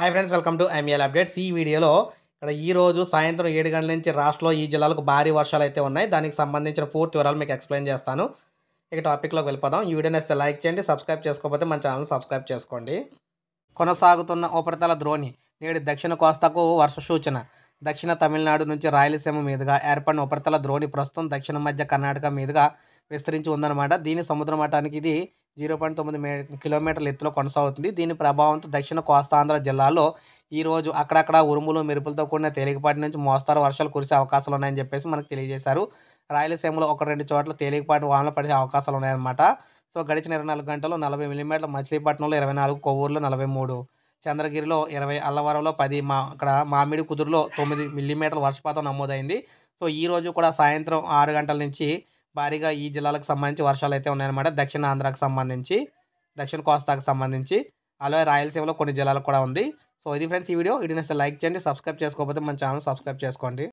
hi friends welcome to ML updates ఈ వీడియోలో ఇక్కడ ఈరోజు సాయంత్రం ఏడు గంటల నుంచి రాష్ట్రంలో ఈ జిల్లాలకు భారీ వర్షాలు అయితే ఉన్నాయి దానికి సంబంధించిన పూర్తి వివరాలు మీకు ఎక్స్ప్లెయిన్ చేస్తాను ఇక టాపిక్లోకి వెళ్ళిపోదాం ఈ వీడియోని అయితే లైక్ చేయండి సబ్స్క్రైబ్ చేసుకోకపోతే మన ఛానల్ సబ్స్క్రైబ్ చేసుకోండి కొనసాగుతున్న ఉపరితల ద్రోణి నేడు దక్షిణ కోస్తాకు వర్ష సూచన దక్షిణ తమిళనాడు నుంచి రాయలసీమ మీదుగా ఏర్పడిన ఉపరితల ద్రోణి ప్రస్తుతం దక్షిణ మధ్య కర్ణాటక మీదుగా విస్తరించి ఉందన్నమాట దీని సముద్ర మఠానికి ఇది జీరో పాయింట్ తొమ్మిది కిలోమీటర్ల ఎత్తులో కొనసాగుతుంది దీని ప్రభావంతో దక్షిణ కోస్తాంధ్ర జిల్లాలో ఈరోజు అక్కడక్కడ ఉరుములు మెరుపులతో కూడిన తేలికపాటి నుంచి మోస్తారు వర్షాలు కురిసే అవకాశాలు ఉన్నాయని చెప్పేసి మనకు తెలియజేశారు రాయలసీమలో ఒక రెండు చోట్ల తేలికపాటి వానలు పడే అవకాశాలు ఉన్నాయన్నమాట సో గడిచిన ఇరవై నాలుగు గంటలు నలభై మిల్లీమీటర్లు మచిలీపట్నంలో ఇరవై నాలుగు కొవ్వూరులో నలభై మూడు చంద్రగిరిలో ఇరవై అల్లవరంలో పది మా అక్కడ మామిడి కుదురులో తొమ్మిది మిల్లీమీటర్ల వర్షపాతం నమోదైంది సో ఈరోజు కూడా సాయంత్రం ఆరు గంటల నుంచి భారీగా ఈ జిల్లాలకు సంబంధించి వర్షాలు అయితే ఉన్నాయన్నమాట దక్షిణ ఆంధ్రాకు సంబంధించి దక్షిణ కోస్తాకు సంబంధించి అలాగే రాయలసీమలో కొన్ని జిల్లాలకు కూడా ఉంది సో ఇది ఫ్రెండ్స్ ఈ వీడియో ఇటు లైక్ చేయండి సబ్స్క్రైబ్ చేసుకోకపోతే మన ఛానల్ సబ్స్క్రైబ్ చేసుకోండి